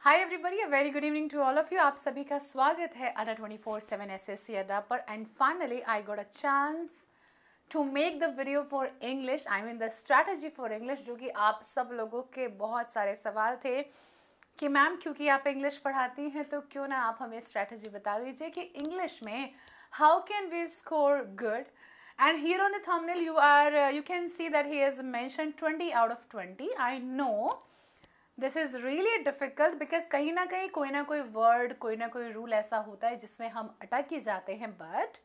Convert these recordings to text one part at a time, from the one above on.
Hi everybody a very good evening to all of you आप सभी का स्वागत है Adda twenty four seven S S C Adda पर and finally I got a chance to make the video for English I mean the strategy for English जो कि आप सब लोगों के बहुत सारे सवाल थे कि मैम क्योंकि आप इंग्लिश पढ़ाती हैं तो क्यों ना आप हमें स्ट्रैटेजी बता दीजिए कि इंग्लिश में how can we score good and here on the thumbnail you are uh, you can see that he has mentioned 20 out of 20 i know this is really difficult because kahi na kahi koi na koi word koi na koi rule aisa hota hai jisme hum attack ki jate hain but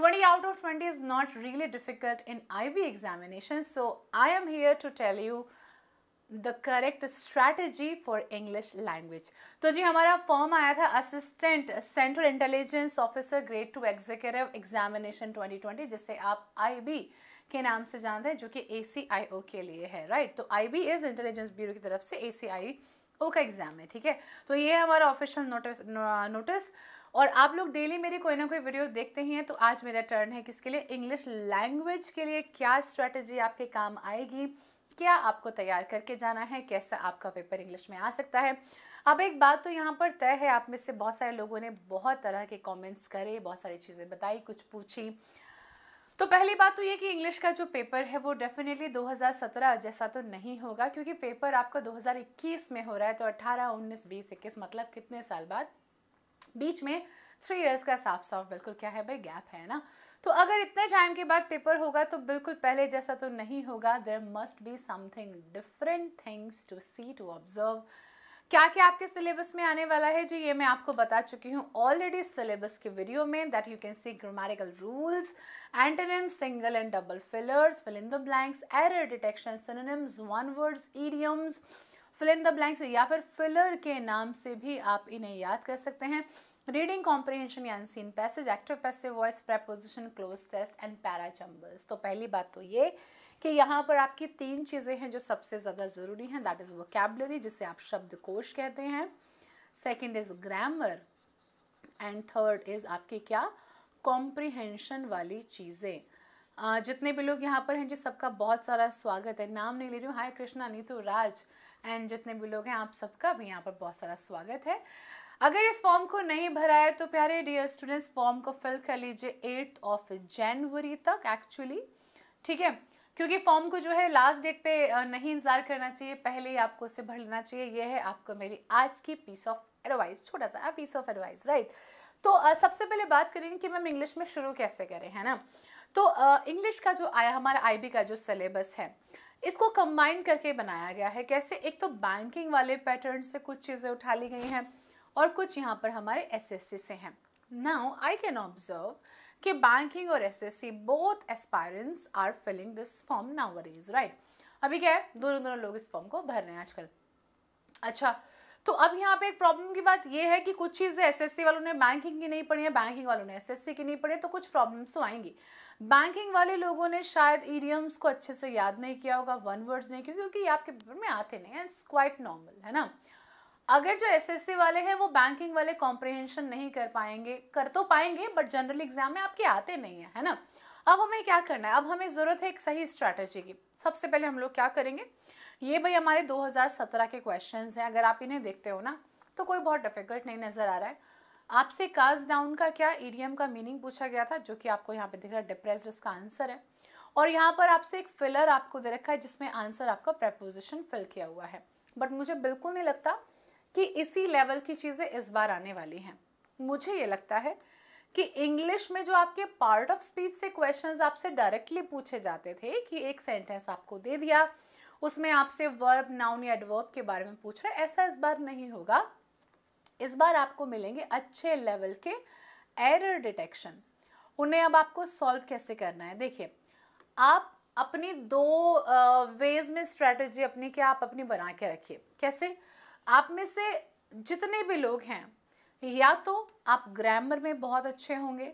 20 out of 20 is not really difficult in ib examination so i am here to tell you the correct strategy for English language तो जी हमारा form आया था assistant central intelligence officer grade two executive examination 2020 जिसे आप IB के नाम से जानते हैं जो कि ए के लिए है राइट तो आईबी इज इंटेलिजेंस ब्यूरो की तरफ से ओ का एग्जाम है ठीक है तो ये है हमारा ऑफिशियल नोटिस नोटिस और आप लोग डेली मेरी कोई ना कोई वीडियो देखते ही हैं तो आज मेरा टर्न है किसके लिए इंग्लिश लैंग्वेज के लिए क्या स्ट्रैटेजी आपके काम आएगी क्या आपको तैयार करके जाना है कैसा आपका पेपर इंग्लिश में आ सकता है अब एक बात तो यहाँ पर तय है आप में से बहुत सारे लोगों ने बहुत तरह के कमेंट्स करे बहुत सारी चीज़ें बताई कुछ पूछी तो पहली बात तो ये कि इंग्लिश का जो पेपर है वो डेफिनेटली 2017 जैसा तो नहीं होगा क्योंकि पेपर आपका 2021 में हो रहा है तो 18, 19, 20, 21 मतलब कितने साल बाद बीच में थ्री इयर्स का साफ साफ बिल्कुल क्या है भाई गैप है ना तो अगर इतने टाइम के बाद पेपर होगा तो बिल्कुल पहले जैसा तो नहीं होगा there must be something different things to see to observe क्या क्या आपके सिलेबस में आने वाला है जी ये मैं आपको बता चुकी हूँ ऑलरेडी सिलेबस के वीडियो में that you can see grammatical rules antonym single and double fillers fill in the blanks error detection synonyms one words idioms fill in the blanks या फिर फिलर के नाम से भी आप इन्हें याद कर सकते हैं रीडिंग कॉम्प्रिहेंशन या unseen passage active passive voice preposition cloze test and parajumbles तो पहली बात तो ये कि यहाँ पर आपकी तीन चीज़ें हैं जो सबसे ज़्यादा ज़रूरी हैं दैट इज़ वोकेबलरी जिसे आप शब्द कोश कहते हैं second is grammar and third is आपकी क्या कॉम्प्रिहेंशन वाली चीज़ें जितने भी लोग यहाँ पर हैं जी सबका बहुत सारा स्वागत है नाम नहीं ले रही हूँ हाय कृष्णा नीतू राज एंड जितने भी लोग हैं आप सबका भी यहाँ पर बहुत सारा स्वागत है अगर इस फॉर्म को नहीं भरा है तो प्यारे डियर स्टूडेंट्स फॉर्म को फिल कर लीजिए एट्थ ऑफ जनवरी तक एक्चुअली ठीक है क्योंकि फॉर्म को जो है लास्ट डेट पे नहीं इंतजार करना चाहिए पहले ही आपको उसे भर लेना चाहिए यह है आपको मेरी आज की पीस ऑफ एडवाइस छोटा सा पीस ऑफ एडवाइस राइट तो आ, सबसे पहले बात करेंगे कि मैम इंग्लिश में शुरू कैसे करें है ना तो इंग्लिश का जो आया हमारा आई का जो सिलेबस है इसको कंबाइन करके बनाया गया है कैसे एक तो बैंकिंग वाले पैटर्न से कुछ चीज़ें उठा ली गई हैं और कुछ यहाँ पर हमारे एसएससी से हैं नाउ आई कैन ऑब्जर्व कि बैंकिंग और SSC both aspirants are filling this form now is right अभी क्या है दोनों दोनों लोग इस फॉर्म को भर रहे हैं आजकल अच्छा तो अब यहाँ पे एक प्रॉब्लम की बात ये है कि कुछ चीज़ें एसएससी वालों ने बैंकिंग की नहीं पढ़ी है बैंकिंग वालों ने एसएससी की नहीं पढ़ी तो कुछ प्रॉब्लम्स तो आएंगी बैंकिंग वाले लोगों ने शायद ईडियम्स को अच्छे से याद नहीं किया होगा वन वर्ड्स नहीं किया क्योंकि आपके पेपर में आते नहीं हैं इट्स क्वाइट नॉर्मल है ना अगर जो एसएससी वाले हैं वो बैंकिंग वाले कॉम्प्रिहेंशन नहीं कर पाएंगे कर तो पाएंगे बट जनरल एग्जाम में आपके आते नहीं है है ना अब हमें क्या करना है अब हमें ज़रूरत है एक सही स्ट्रैटेजी की सबसे पहले हम लोग क्या करेंगे ये भाई हमारे 2017 के क्वेश्चन हैं अगर आप इन्हें देखते हो ना तो कोई बहुत डिफिकल्ट नहीं नज़र आ रहा है आपसे कास्ट डाउन का क्या ईडीएम का मीनिंग पूछा गया था जो कि आपको यहाँ पे दिख रहा है डिप्रेस का आंसर है और यहाँ पर आपसे एक फिलर आपको दे रखा है जिसमें आंसर आपका प्रपोजिशन फिल किया हुआ है बट मुझे बिल्कुल नहीं लगता कि इसी लेवल की चीज़ें इस बार आने वाली हैं मुझे ये लगता है कि इंग्लिश में जो आपके पार्ट ऑफ स्पीच से क्वेश्चंस आपसे डायरेक्टली पूछे जाते थे कि एक सेंटेंस आपको दे दिया उसमें आपसे वर्ब नाउन या एडवर्ब के बारे में पूछ रहे ऐसा इस बार नहीं होगा इस बार आपको मिलेंगे अच्छे लेवल के एरर डिटेक्शन उन्हें अब आपको सॉल्व कैसे करना है देखिए आप अपनी दो वेज में स्ट्रैटेजी अपनी क्या आप अपनी बना के रखिए कैसे आप में से जितने भी लोग हैं या तो आप ग्रामर में बहुत अच्छे होंगे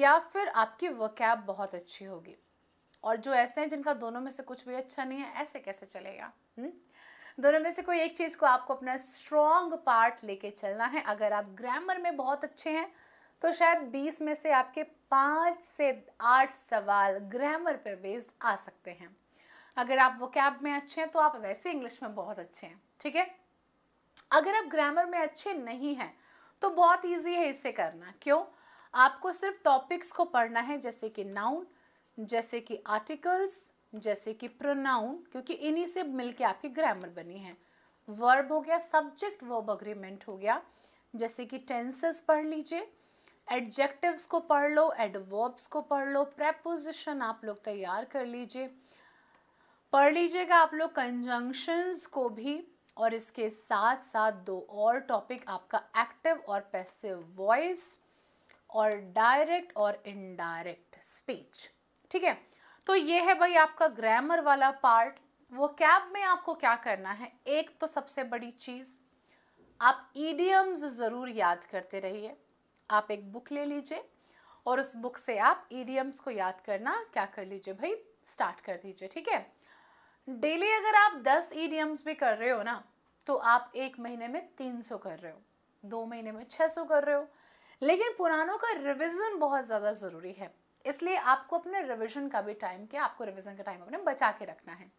या फिर आपकी वकैब बहुत अच्छी होगी और जो ऐसे हैं जिनका दोनों में से कुछ भी अच्छा नहीं है ऐसे कैसे चलेगा हुँ? हम्म? दोनों में से कोई एक चीज़ को आपको अपना स्ट्रॉन्ग पार्ट लेके चलना है अगर आप ग्रामर में बहुत अच्छे हैं तो शायद 20 में से आपके पाँच से आठ सवाल ग्रामर पर बेस्ड आ सकते हैं अगर आप वो में अच्छे हैं तो आप वैसे इंग्लिश में बहुत अच्छे हैं ठीक है अगर आप ग्रामर में अच्छे नहीं हैं तो बहुत ईजी है इसे करना क्यों आपको सिर्फ टॉपिक्स को पढ़ना है जैसे कि नाउन जैसे कि आर्टिकल्स जैसे कि प्रोनाउन क्योंकि इन्हीं से मिलके आपकी ग्रामर बनी है वर्ब हो गया सब्जेक्ट वर्ब अग्रीमेंट हो गया जैसे कि टेंसेस पढ़ लीजिए एडजेक्टिव्स को पढ़ लो एडवर्ब्स को पढ़ लो प्रेपोजिशन आप लोग तैयार कर लीजिए पढ़ लीजिएगा आप लोग कंजंक्शंस को भी और इसके साथ साथ दो और टॉपिक आपका एक्टिव और पैसिव वॉइस और डायरेक्ट और इनडायरेक्ट स्पीच ठीक है तो ये है भाई आपका ग्रामर वाला पार्ट वो कैब में आपको क्या करना है एक तो सबसे बड़ी चीज़ आप ईडियम्स ज़रूर याद करते रहिए आप एक बुक ले लीजिए और उस बुक से आप ईडियम्स को याद करना क्या कर लीजिए भाई स्टार्ट कर दीजिए ठीक है डेली अगर आप 10 ईडीएम्स भी कर रहे हो ना तो आप एक महीने में 300 कर रहे हो दो महीने में 600 कर रहे हो लेकिन पुरानों का रिविज़न बहुत ज़्यादा ज़रूरी है इसलिए आपको अपने रिविज़न का भी टाइम क्या आपको रिविज़न का टाइम अपने बचा के रखना है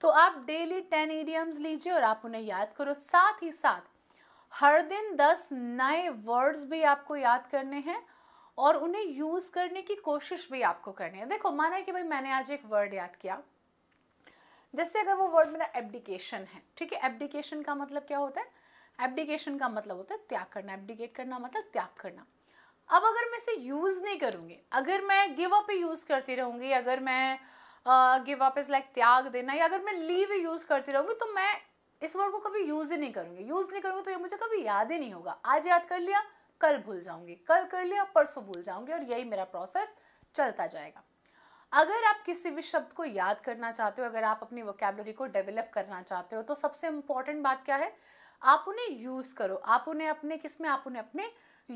तो आप डेली टेन ईडियम्स लीजिए और आप उन्हें याद करो साथ ही साथ हर दिन दस नए वर्ड्स भी आपको याद करने हैं और उन्हें यूज़ करने की कोशिश भी आपको करनी है देखो माना है कि भाई मैंने आज एक वर्ड याद किया जैसे अगर वो वर्ड मेरा एबडिकेशन है ठीक है एबडिकेशन का मतलब क्या होता है एबडिकेशन का मतलब होता है त्याग करना एबडिकेट करना मतलब त्याग करना अब अगर मैं इसे यूज़ नहीं करूँगी अगर मैं गिव अप यूज़ करती रहूँगी अगर मैं गिव अप इज़ लाइक त्याग देना या अगर मैं लीव यूज़ करती रहूँगी तो मैं इस वर्ड को कभी यूज़ ही नहीं करूँगी यूज़ नहीं करूँगी तो ये मुझे कभी याद ही नहीं होगा आज याद कर लिया कल भूल जाऊँगी कल कर लिया परसों भूल जाऊँगी और यही मेरा प्रोसेस चलता जाएगा अगर आप किसी भी शब्द को याद करना चाहते हो अगर आप अपनी वोकेबलरी को डेवलप करना चाहते हो तो सबसे इम्पॉर्टेंट बात क्या है आप उन्हें यूज़ करो आप उन्हें अपने किस में आप उन्हें अपने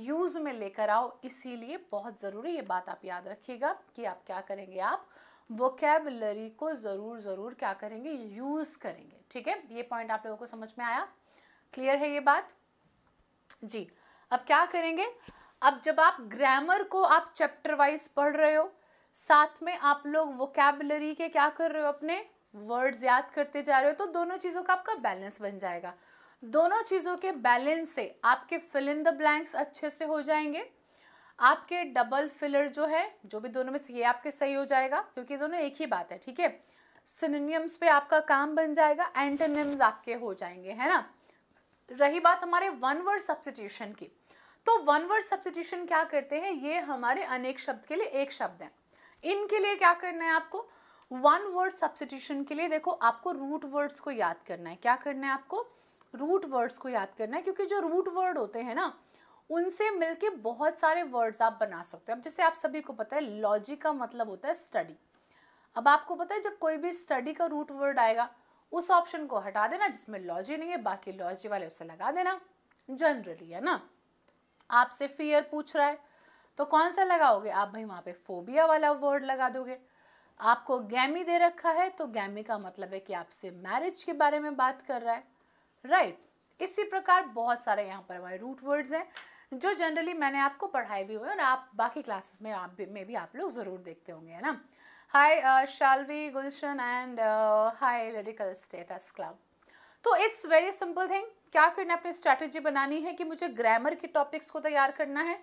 यूज़ में लेकर आओ इसीलिए बहुत ज़रूरी ये बात आप याद रखिएगा कि आप क्या करेंगे आप वोकेबलरी को ज़रूर ज़रूर क्या करेंगे यूज़ करेंगे ठीक है ये पॉइंट आप लोगों को समझ में आया क्लियर है ये बात जी अब क्या करेंगे अब जब आप ग्रामर को आप चैप्टर वाइज पढ़ रहे हो साथ में आप लोग वोकेबलरी के क्या कर रहे हो अपने वर्ड्स याद करते जा रहे हो तो दोनों चीज़ों का आपका बैलेंस बन जाएगा दोनों चीज़ों के बैलेंस से आपके फिल इन द ब्लैंक्स अच्छे से हो जाएंगे आपके डबल फिलर जो है जो भी दोनों में से ये आपके सही हो जाएगा क्योंकि दोनों एक ही बात है ठीक है सिनोनियम्स पे आपका काम बन जाएगा एंटोनिम्स आपके हो जाएंगे है ना रही बात हमारे वन वर्ड सब्सिट्यूशन की तो वन वर्ड सब्सिट्यूशन क्या करते हैं ये हमारे अनेक शब्द के लिए एक शब्द है इनके लिए क्या करना है आपको वन वर्ड सब्सिट्यूशन के लिए देखो आपको रूट वर्ड्स को याद करना है क्या करना है आपको रूट वर्ड्स को याद करना है क्योंकि जो रूट वर्ड होते हैं ना उनसे मिलके बहुत सारे वर्ड्स आप बना सकते हो अब जैसे आप सभी को पता है लॉजिक का मतलब होता है स्टडी अब आपको पता है जब कोई भी स्टडी का रूट वर्ड आएगा उस ऑप्शन को हटा देना जिसमें लॉजी नहीं है बाकी लॉजी वाले उसे लगा देना जनरली है ना आपसे फियर पूछ रहा है तो कौन सा लगाओगे आप भाई वहाँ पे फोबिया वाला वर्ड लगा दोगे आपको गैमी दे रखा है तो गैमी का मतलब है कि आपसे मैरिज के बारे में बात कर रहा है राइट right. इसी प्रकार बहुत सारे यहाँ पर हमारे रूट वर्ड्स हैं जो जनरली मैंने आपको पढ़ाए भी हुए और आप बाकी क्लासेस में आप भी में भी आप लोग ज़रूर देखते होंगे है ना hi Shalvi Gulshan and hi radical status club तो इट्स वेरी सिंपल थिंग क्या करना अपनी स्ट्रैटेजी बनानी है कि मुझे ग्रामर के टॉपिक्स को तैयार करना है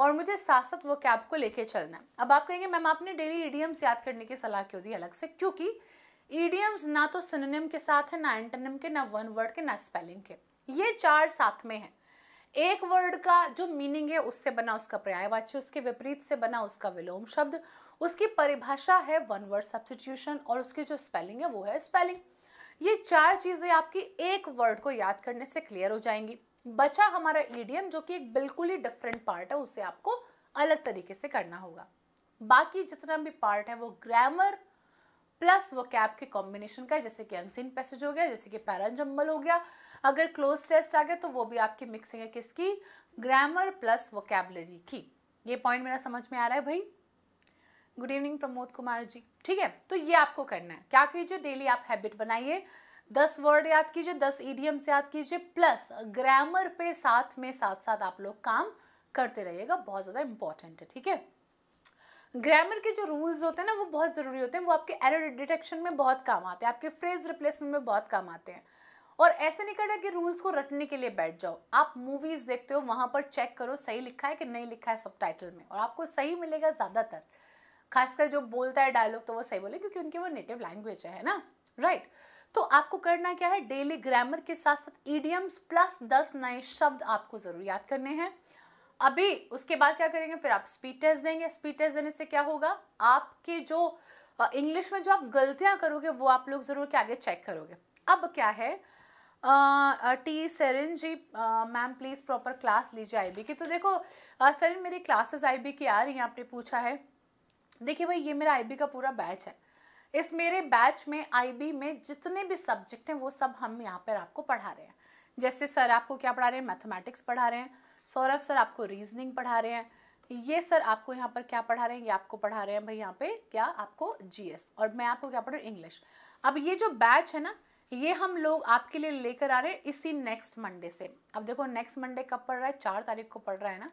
और मुझे साथ साथ वो कैब को लेके चलना है अब आप कहेंगे मैम आपने डेली ईडीएम्स याद करने की सलाह क्यों दी अलग से क्योंकि ईडीएम्स ना तो सिनोनिम के साथ है ना एंटनिम के ना वन वर्ड के ना स्पेलिंग के ये चार साथ में है एक वर्ड का जो मीनिंग है उससे बना उसका वाच्य उसके विपरीत से बना उसका विलोम शब्द उसकी परिभाषा है वन वर्ड सब्सिट्यूशन और उसकी जो स्पेलिंग है वो है स्पेलिंग ये चार चीज़ें आपकी एक वर्ड को याद करने से क्लियर हो जाएंगी बचा हमारा ईडीएम जो कि एक बिल्कुल ही डिफरेंट पार्ट है उसे आपको अलग तरीके से करना होगा बाकी जितना भी पार्ट है वो ग्रामर प्लस वो कैप के कॉम्बिनेशन का है जैसे कि अनसिन पैसेज हो गया जैसे कि पैराजम्बल हो गया अगर क्लोज टेस्ट आ गया तो वो भी आपकी मिक्सिंग है किसकी ग्रामर प्लस वोकेबलरी की ये पॉइंट मेरा समझ में आ रहा है भाई गुड इवनिंग प्रमोद कुमार जी ठीक है तो ये आपको करना है क्या कीजिए डेली आप हैबिट बनाइए दस वर्ड याद कीजिए दस ईडियम्स याद कीजिए प्लस ग्रामर पे साथ में साथ साथ आप लोग काम करते रहिएगा बहुत ज़्यादा इंपॉर्टेंट है ठीक है ग्रामर के जो रूल्स होते हैं ना वो बहुत ज़रूरी होते हैं वो आपके एरर डिटेक्शन में बहुत काम आते हैं आपके फ्रेज रिप्लेसमेंट में बहुत काम आते हैं और ऐसे नहीं करना कि रूल्स को रटने के लिए बैठ जाओ आप मूवीज़ देखते हो वहाँ पर चेक करो सही लिखा है कि नहीं लिखा है सब में और आपको सही मिलेगा ज़्यादातर खासकर जो बोलता है डायलॉग तो वो सही बोले क्योंकि उनकी वो नेटिव लैंग्वेज है ना राइट right. तो आपको करना क्या है डेली ग्रामर के साथ साथ ईडियम्स प्लस दस नए शब्द आपको ज़रूर याद करने हैं अभी उसके बाद क्या करेंगे फिर आप स्पीड टेस्ट देंगे स्पीड टेस्ट देने से क्या होगा आपके जो इंग्लिश में जो आप गलतियां करोगे वो आप लोग ज़रूर के आगे चेक करोगे अब क्या है T Sarin ji ma'am please proper class लीजिए आईबी की तो देखो सरिन मेरी क्लासेस आईबी की आ रही हैं आपने पूछा है देखिए भाई ये मेरा आईबी का पूरा बैच है इस मेरे बैच में आईबी में जितने भी सब्जेक्ट हैं वो सब हम यहाँ पर आपको पढ़ा रहे हैं जैसे सर आपको क्या पढ़ा रहे हैं मैथमेटिक्स पढ़ा रहे हैं सौरभ सर आपको रीजनिंग पढ़ा रहे हैं ये सर आपको यहाँ पर क्या पढ़ा रहे हैं ये आपको पढ़ा रहे हैं भाई यहाँ पे क्या आपको जीएस और मैं आपको क्या पढ़ रहा हूँ इंग्लिश अब ये जो बैच है ना ये हम लोग आपके लिए लेकर आ रहे हैं इसी नेक्स्ट मंडे से अब देखो नेक्स्ट मंडे कब पढ़ रहा है चार तारीख को पढ़ रहा है ना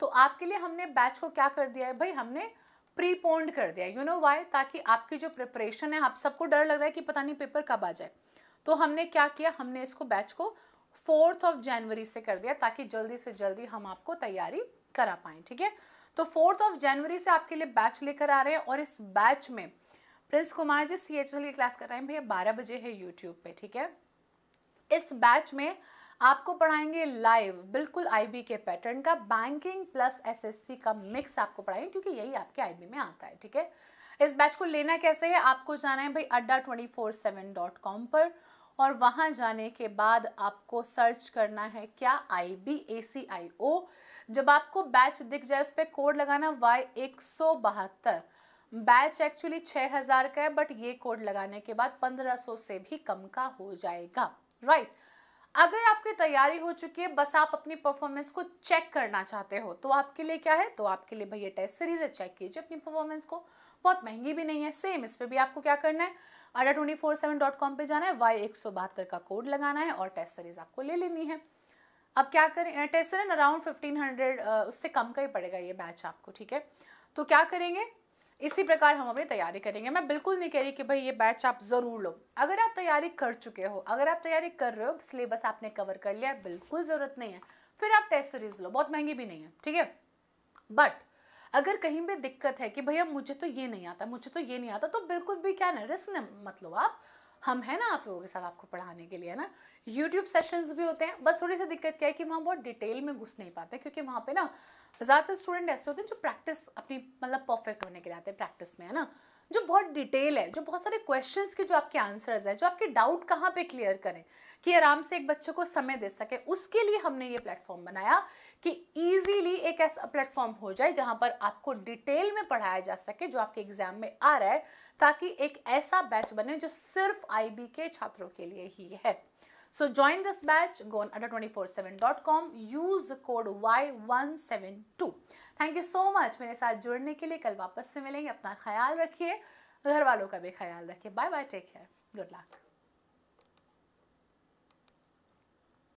तो आपके लिए हमने बैच को क्या कर दिया है भाई हमने प्रीपोन्ड कर दिया यू नो वाई ताकि आपकी जो प्रिपरेशन है आप सबको डर लग रहा है कि पता नहीं पेपर कब आ जाए तो हमने क्या किया हमने इसको बैच को फोर्थ ऑफ जनवरी से कर दिया ताकि जल्दी से जल्दी हम आपको तैयारी करा पाएँ ठीक है तो फोर्थ ऑफ जनवरी से आपके लिए बैच लेकर आ रहे हैं और इस बैच में Prince Kumar ji C H L की क्लास का टाइम भैया बारह बजे है यूट्यूब पे ठीक है इस बैच में आपको पढ़ाएंगे लाइव बिल्कुल आईबी के पैटर्न का बैंकिंग प्लस एसएससी का मिक्स आपको पढ़ाएंगे क्योंकि यही आपके आईबी में आता है ठीक है इस बैच को लेना कैसे है आपको जाना है भाई Adda twenty four seven dot com पर और वहां जाने के बाद आपको सर्च करना है क्या आई बी ए सी आई ओ जब आपको बैच दिख जाए उस पर कोड लगाना वाई एक सौ बहत्तर बैच एक्चुअली छः हज़ार का है बट ये कोड लगाने के बाद पंद्रह सौ से भी कम का हो जाएगा राइट right. अगर आपकी तैयारी हो चुकी है बस आप अपनी परफॉर्मेंस को चेक करना चाहते हो तो आपके लिए क्या है तो आपके लिए भैया टेस्ट सीरीज है चेक कीजिए अपनी परफॉर्मेंस को बहुत महंगी भी नहीं है सेम इस पर भी आपको क्या करना है Adda twenty four seven dot com पर जाना है वाई एक सौ बहत्तर का कोड लगाना है और टेस्ट सीरीज आपको ले लेनी है अब क्या करें test series around fifteen hundred उससे कम का ही पड़ेगा ये बैच आपको ठीक है तो क्या करेंगे इसी प्रकार हम अपनी तैयारी करेंगे मैं बिल्कुल नहीं कह रही कि भाई ये बैच आप ज़रूर लो अगर आप तैयारी कर चुके हो अगर आप तैयारी कर रहे हो सिलेबस आपने कवर कर लिया बिल्कुल ज़रूरत नहीं है फिर आप टेस्ट सीरीज़ लो बहुत महंगी भी नहीं है ठीक है बट अगर कहीं भी दिक्कत है कि भैया मुझे तो ये नहीं आता मुझे तो ये नहीं आता तो बिल्कुल भी क्या ना रिस्क मतलब आप हम हैं ना आप लोगों के साथ आपको पढ़ाने के लिए है ना यूट्यूब सेशंस भी होते हैं बस थोड़ी सी दिक्कत क्या है कि वहाँ बहुत डिटेल में घुस नहीं पाते क्योंकि वहाँ पे ना ज़्यादातर स्टूडेंट ऐसे होते हैं जो प्रैक्टिस अपनी मतलब परफेक्ट होने के लिए आते हैं प्रैक्टिस में है ना जो बहुत डिटेल है जो बहुत सारे क्वेश्चन के जो आपके आंसर्स हैं जो आपके डाउट कहाँ पर क्लियर करें कि आराम से एक बच्चे को समय दे सके उसके लिए हमने ये प्लेटफॉर्म बनाया कि इजीली एक ऐसा प्लेटफॉर्म हो जाए जहां पर आपको डिटेल में पढ़ाया जा सके जो आपके एग्जाम में आ रहा है ताकि एक ऐसा बैच बने जो सिर्फ आईबी के छात्रों के लिए ही है so So join this batch, go on adda247.com, use code Y thank you so much मेरे साथ जुड़ने के लिए कल वापस से मिलेंगे अपना ख्याल रखिए घर वालों का भी ख्याल रखिए bye bye take care good luck